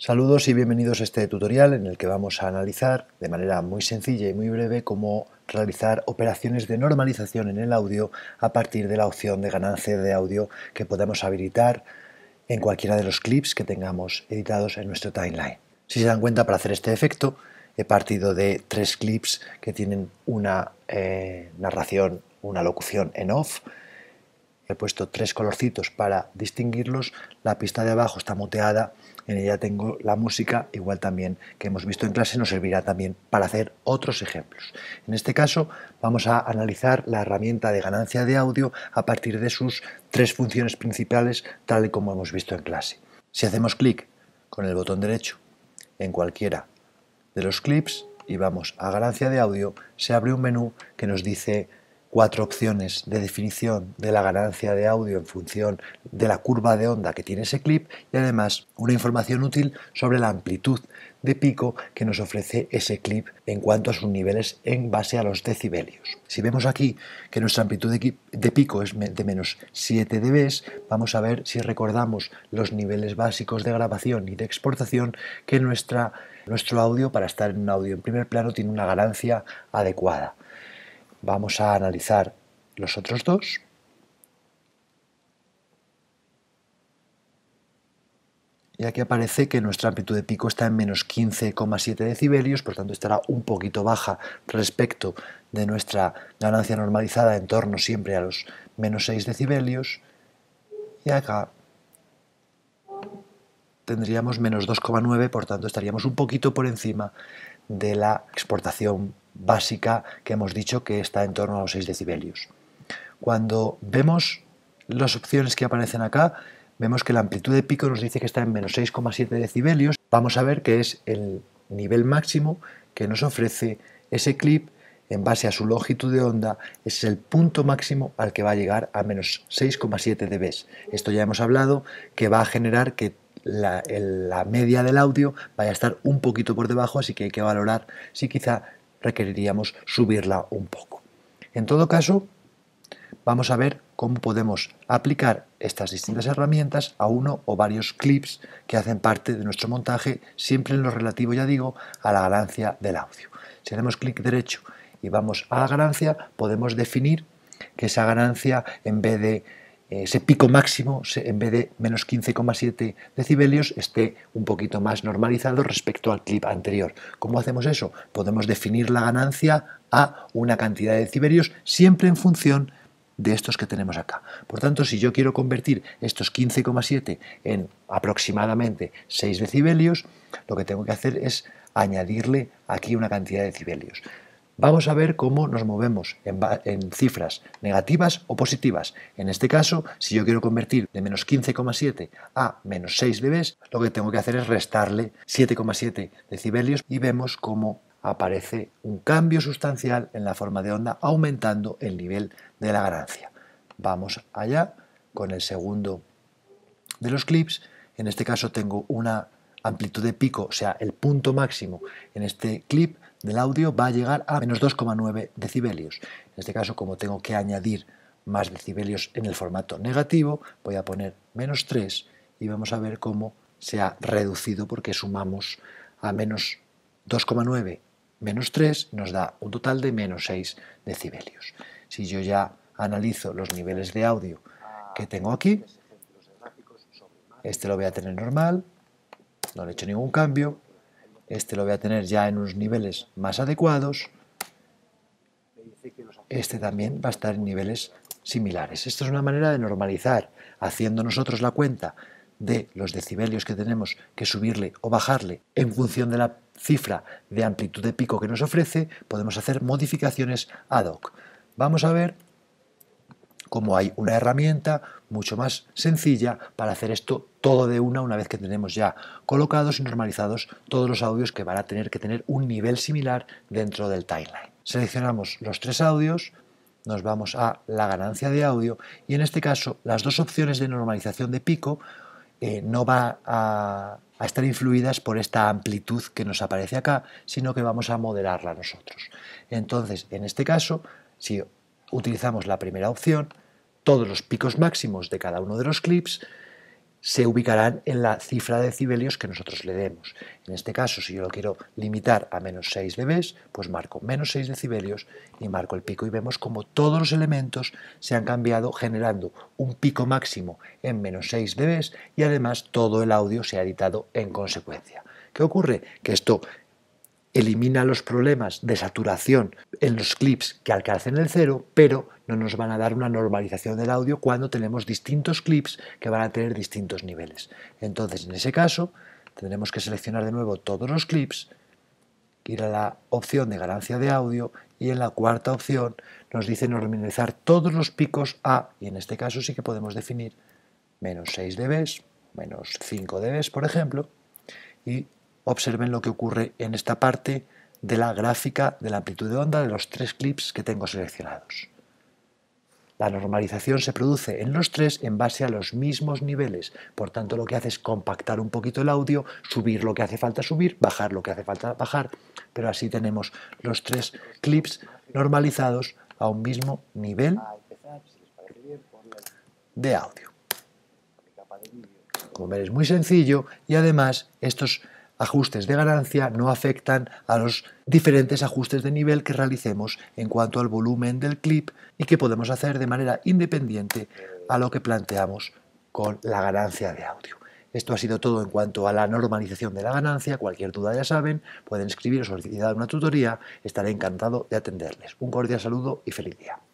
Saludos y bienvenidos a este tutorial en el que vamos a analizar de manera muy sencilla y muy breve cómo realizar operaciones de normalización en el audio a partir de la opción de ganancia de audio que podemos habilitar en cualquiera de los clips que tengamos editados en nuestro timeline. Si se dan cuenta, para hacer este efecto he partido de tres clips que tienen una eh, narración, una locución en off, he puesto tres colorcitos para distinguirlos, la pista de abajo está moteada. en ella tengo la música, igual también que hemos visto en clase, nos servirá también para hacer otros ejemplos. En este caso vamos a analizar la herramienta de ganancia de audio a partir de sus tres funciones principales, tal y como hemos visto en clase. Si hacemos clic con el botón derecho en cualquiera de los clips y vamos a ganancia de audio, se abre un menú que nos dice cuatro opciones de definición de la ganancia de audio en función de la curva de onda que tiene ese clip y además una información útil sobre la amplitud de pico que nos ofrece ese clip en cuanto a sus niveles en base a los decibelios. Si vemos aquí que nuestra amplitud de pico es de menos 7 dB, vamos a ver si recordamos los niveles básicos de grabación y de exportación que nuestro audio para estar en un audio en primer plano tiene una ganancia adecuada. Vamos a analizar los otros dos. Y aquí aparece que nuestra amplitud de pico está en menos 15,7 decibelios, por tanto estará un poquito baja respecto de nuestra ganancia normalizada en torno siempre a los menos 6 decibelios. Y acá tendríamos menos 2,9, por tanto estaríamos un poquito por encima de la exportación básica que hemos dicho que está en torno a los 6 decibelios. Cuando vemos las opciones que aparecen acá, vemos que la amplitud de pico nos dice que está en menos 6,7 decibelios. Vamos a ver que es el nivel máximo que nos ofrece ese clip en base a su longitud de onda, es el punto máximo al que va a llegar a menos 6,7 dB. Esto ya hemos hablado que va a generar que la, la, media del audio vaya a estar un poquito por debajo, así que hay que valorar si quizá requeriríamos subirla un poco. En todo caso, vamos a ver cómo podemos aplicar estas distintas herramientas a uno o varios clips que hacen parte de nuestro montaje, siempre en lo relativo, ya digo, a la ganancia del audio. Si hacemos clic derecho y vamos a la ganancia, podemos definir que esa ganancia, en vez de eh, ese pico máximo, en vez de menos 15,7 decibelios, esté un poquito más normalizado respecto al clip anterior. ¿Cómo hacemos eso? Podemos definir la ganancia a una cantidad de decibelios siempre en función de estos que tenemos acá. Por tanto, si yo quiero convertir estos 15,7 en aproximadamente 6 decibelios, lo que tengo que hacer es añadirle aquí una cantidad de decibelios vamos a ver cómo nos movemos en, cifras negativas o positivas. En este caso, si yo quiero convertir de menos 15,7 a menos 6 dB, lo que tengo que hacer es restarle 7,7 decibelios y vemos cómo aparece un cambio sustancial en la forma de onda aumentando el nivel de la ganancia. Vamos allá con el segundo de los clips. En este caso tengo una amplitud de pico, o sea, el punto máximo en este clip del audio va a llegar a menos 2,9 decibelios. En este caso, como tengo que añadir más decibelios en el formato negativo, voy a poner menos 3 y vamos a ver cómo se ha reducido porque sumamos a menos 2,9 menos 3 nos da un total de menos 6 decibelios. Si yo ya analizo los niveles de audio que tengo aquí, este lo voy a tener normal, no le he hecho ningún cambio, este lo voy a tener ya en unos niveles más adecuados, este también va a estar en niveles similares. Esto es una manera de normalizar, haciendo nosotros la cuenta de los decibelios que tenemos que subirle o bajarle en función de la cifra de amplitud de pico que nos ofrece, podemos hacer modificaciones ad hoc. Vamos a ver como hay una herramienta mucho más sencilla para hacer esto todo de una una vez que tenemos ya colocados y normalizados todos los audios que van a tener que tener un nivel similar dentro del timeline. Seleccionamos los tres audios, nos vamos a la ganancia de audio y en este caso las dos opciones de normalización de pico eh, no va a, a estar influidas por esta amplitud que nos aparece acá, sino que vamos a modelarla nosotros. Entonces, en este caso, si utilizamos la primera opción, todos los picos máximos de cada uno de los clips se ubicarán en la cifra de decibelios que nosotros le demos. En este caso, si yo lo quiero limitar a menos 6 dB, pues marco menos 6 decibelios y marco el pico y vemos como todos los elementos se han cambiado generando un pico máximo en menos 6 dB y además todo el audio se ha editado en consecuencia. ¿Qué ocurre? Que esto elimina los problemas de saturación en los clips que alcancen el cero, pero no nos van a dar una normalización del audio cuando tenemos distintos clips que van a tener distintos niveles. Entonces, en ese caso, tendremos que seleccionar de nuevo todos los clips, ir a la opción de ganancia de audio y en la cuarta opción nos dice normalizar todos los picos a, y en este caso sí que podemos definir menos 6 dB, menos 5 dB, por ejemplo, y observen lo que ocurre en esta parte de la gráfica de la amplitud de onda de los tres clips que tengo seleccionados. La normalización se produce en los tres en base a los mismos niveles, por tanto lo que hace es compactar un poquito el audio, subir lo que hace falta subir, bajar lo que hace falta bajar, pero así tenemos los tres clips normalizados a un mismo nivel de audio. Como ven, es muy sencillo y además estos ajustes de ganancia no afectan a los diferentes ajustes de nivel que realicemos en cuanto al volumen del clip y que podemos hacer de manera independiente a lo que planteamos con la ganancia de audio. Esto ha sido todo en cuanto a la normalización de la ganancia. Cualquier duda ya saben, pueden escribir o solicitar una tutoría. Estaré encantado de atenderles. Un cordial saludo y feliz día.